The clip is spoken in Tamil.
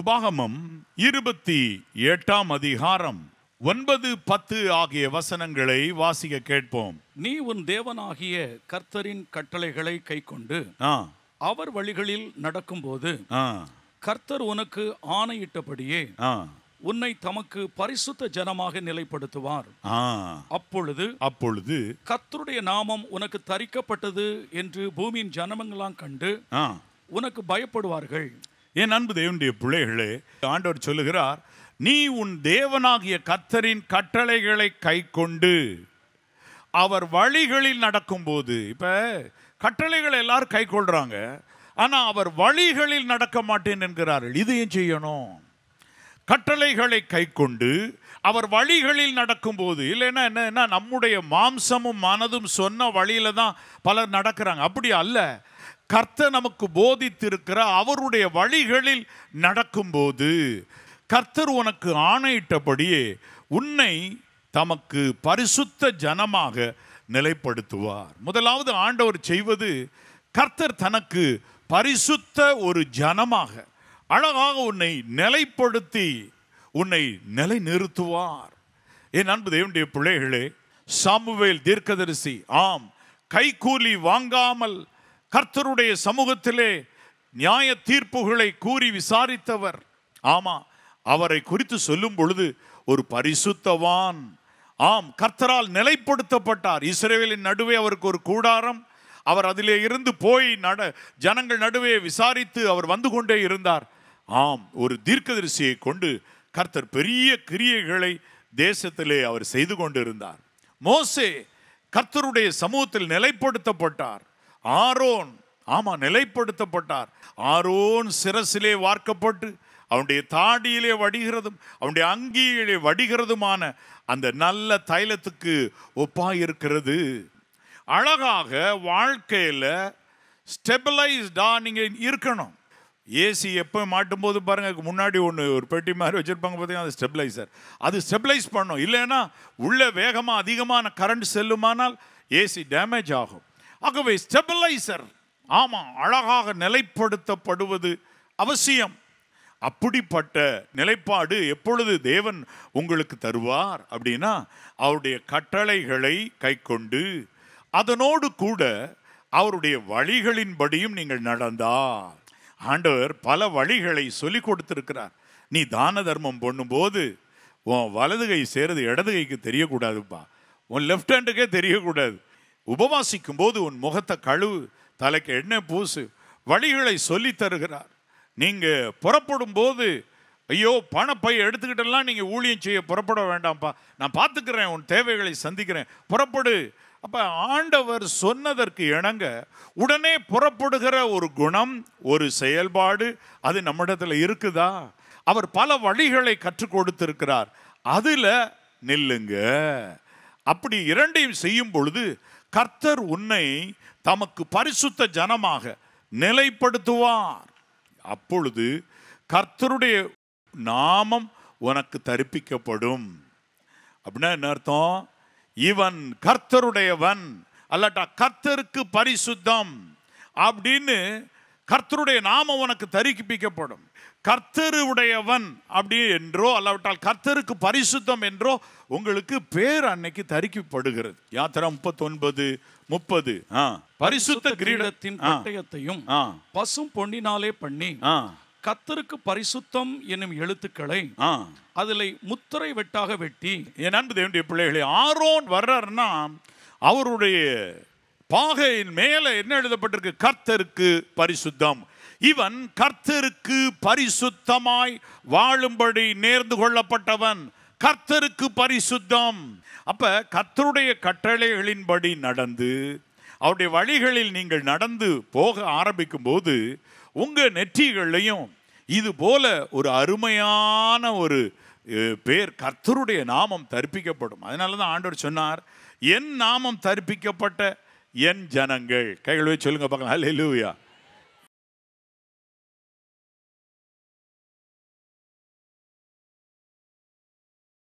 உபாகமம் இருபத்தி எட்டாம் அதிகாரம் ஒன்பது பத்து ஆகிய வசனங்களை வாசிக்க கேட்போம் நீ உன் தேவனாகிய கர்த்தரின் கட்டளைகளை கை கொண்டு அவர் வழிகளில் நடக்கும்போது கர்த்தர் உனக்கு ஆணையிட்டபடியே உன்னை தமக்கு பரிசுத்த ஜனமாக நிலைப்படுத்துவார் அப்பொழுது அப்பொழுது கர்த்தருடைய நாமம் உனக்கு தரிக்கப்பட்டது என்று பூமியின் ஜனமங்களாம் கண்டு உனக்கு பயப்படுவார்கள் என் அன்பு தேவனுடைய பிள்ளைகளே ஆண்டவர் சொல்லுகிறார் நீ உன் தேவனாகிய கத்தரின் கட்டளைகளை கை கொண்டு அவர் வழிகளில் நடக்கும்போது இப்போ கட்டளைகளை எல்லாரும் கை கொள்கிறாங்க ஆனால் அவர் வழிகளில் நடக்க மாட்டேன் என்கிறார்கள் இதையும் செய்யணும் கட்டளைகளை கை கொண்டு அவர் வழிகளில் நடக்கும்போது இல்லைன்னா என்னன்னா நம்முடைய மாம்சமும் மனதும் சொன்ன வழியில் தான் பலர் நடக்கிறாங்க அப்படி அல்ல கர்த்த நமக்கு போதித்திருக்கிற அவருடைய வழிகளில் நடக்கும்போது கர்த்தர் உனக்கு ஆணையிட்டபடியே உன்னை தமக்கு பரிசுத்த ஜனமாக நிலைப்படுத்துவார் முதலாவது ஆண்டவர் செய்வது கர்த்தர் தனக்கு பரிசுத்த ஒரு ஜனமாக அழகாக உன்னை நிலைப்படுத்தி உன்னை நிலை நிறுத்துவார் என் அன்பு தேவனுடைய பிள்ளைகளே சாமுவேல் தீர்க்கதரிசி ஆம் கைகூலி வாங்காமல் கர்த்தருடைய சமூகத்திலே நியாய தீர்ப்புகளை கூறி விசாரித்தவர் ஆமா அவரை குறித்து சொல்லும் பொழுது ஒரு பரிசுத்தவான் ஆம் கர்த்தரால் நிலைப்படுத்தப்பட்டார் இஸ்ரேலின் நடுவே அவருக்கு ஒரு கூடாரம் அவர் அதிலே இருந்து போய் நட ஜனங்கள் நடுவே விசாரித்து அவர் வந்து கொண்டே இருந்தார் ஆம் ஒரு தீர்க்கதரிசியை கொண்டு கர்த்தர் பெரிய கிரியைகளை தேசத்திலே அவர் செய்து கொண்டிருந்தார் மோசே கர்த்தருடைய சமூகத்தில் நிலைப்படுத்தப்பட்டார் ஆரோன் ஆமாம் நிலைப்படுத்தப்பட்டார் ஆரோன் சிரசிலே வார்க்கப்பட்டு அவனுடைய தாடியிலே வடிகிறதும் அவனுடைய அங்கியிலே வடிகிறதுமான அந்த நல்ல தைலத்துக்கு ஒப்பாயிருக்கிறது அழகாக வாழ்க்கையில் ஸ்டெபிளைஸ்டாக நீங்கள் இருக்கணும் ஏசி எப்போ மாட்டும்போது பாருங்கள் முன்னாடி ஒன்று ஒரு பெட்டி மாதிரி வச்சுருப்பாங்க பார்த்தீங்கன்னா அது ஸ்டெபிளைசர் அது ஸ்டெபிளைஸ் பண்ணும் இல்லைன்னா உள்ளே வேகமாக அதிகமான கரண்ட் செல்லுமானால் ஏசி டேமேஜ் ஆகும் ஆகவே ஸ்டெபிலைசர் ஆமாம் அழகாக நிலைப்படுத்தப்படுவது அவசியம் அப்படிப்பட்ட நிலைப்பாடு எப்பொழுது தேவன் உங்களுக்கு தருவார் அப்படின்னா அவருடைய கட்டளைகளை கை கொண்டு அதனோடு கூட அவருடைய வழிகளின்படியும் நீங்கள் நடந்தால் ஆண்டவர் பல வழிகளை சொல்லி கொடுத்துருக்கிறார் நீ தான தர்மம் பண்ணும்போது உன் வலது கை சேருது இடது கைக்கு தெரியக்கூடாதுப்பா உன் லெஃப்ட் ஹேண்டுக்கே தெரியக்கூடாது உபவாசிக்கும் போது உன் முகத்தை கழுவு தலைக்கு எண்ணெய் பூசு வழிகளை சொல்லி தருகிறார் நீங்கள் புறப்படும் போது ஐயோ பணப்பை எடுத்துக்கிட்டெல்லாம் நீங்கள் ஊழியம் செய்ய புறப்பட வேண்டாம்ப்பா நான் பார்த்துக்கிறேன் உன் தேவைகளை சந்திக்கிறேன் புறப்படு அப்போ ஆண்டவர் சொன்னதற்கு இணங்க உடனே புறப்படுகிற ஒரு குணம் ஒரு செயல்பாடு அது நம்மிடத்தில் இருக்குதா அவர் பல வழிகளை கற்றுக் கொடுத்திருக்கிறார் அதில் நில்லுங்க அப்படி இரண்டையும் செய்யும் பொழுது கர்த்தர் உன்னை தமக்கு பரிசுத்த ஜனமாக நிலைப்படுத்துவார் அப்பொழுது கர்த்தருடைய நாமம் உனக்கு தரிப்பிக்கப்படும் அப்படின்னா என்ன அர்த்தம் இவன் கர்த்தருடையவன் அல்லட்டா கர்த்தருக்கு பரிசுத்தம் அப்படின்னு கர்த்தருடைய நாமம் உனக்கு தரிப்பிக்கப்படும் கர்த்தரு உடையவன் அப்படி என்றோ அல்லாவிட்டால் கர்த்தருக்கு பரிசுத்தம் என்றோ உங்களுக்கு பேர் அன்னைக்கு தரிக்கப்படுகிறது யாத்திரா முப்பத்தொன்பது முப்பது பரிசுத்த கிரீடத்தின் பட்டயத்தையும் பசும் பொன்னினாலே பண்ணி கத்தருக்கு பரிசுத்தம் என்னும் எழுத்துக்களை அதில் முத்திரை வெட்டாக வெட்டி என் அன்பு தேவனுடைய பிள்ளைகளை ஆரோன் வர்றாருன்னா அவருடைய பாகையின் மேலே என்ன எழுதப்பட்டிருக்கு கர்த்தருக்கு பரிசுத்தம் இவன் கர்த்தருக்கு பரிசுத்தமாய் வாழும்படி நேர்ந்து கொள்ளப்பட்டவன் கர்த்தருக்கு பரிசுத்தம் அப்ப கர்த்தருடைய கட்டளைகளின்படி நடந்து அவருடைய வழிகளில் நீங்கள் நடந்து போக ஆரம்பிக்கும் போது உங்க நெற்றிகள்லையும் இது போல ஒரு அருமையான ஒரு பேர் கர்த்தருடைய நாமம் தரிப்பிக்கப்படும் அதனால தான் ஆண்டவர் சொன்னார் என் நாமம் தரிப்பிக்கப்பட்ட என் ஜனங்கள் கைகள் சொல்லுங்க பார்க்கலாம் ஹலே லூயா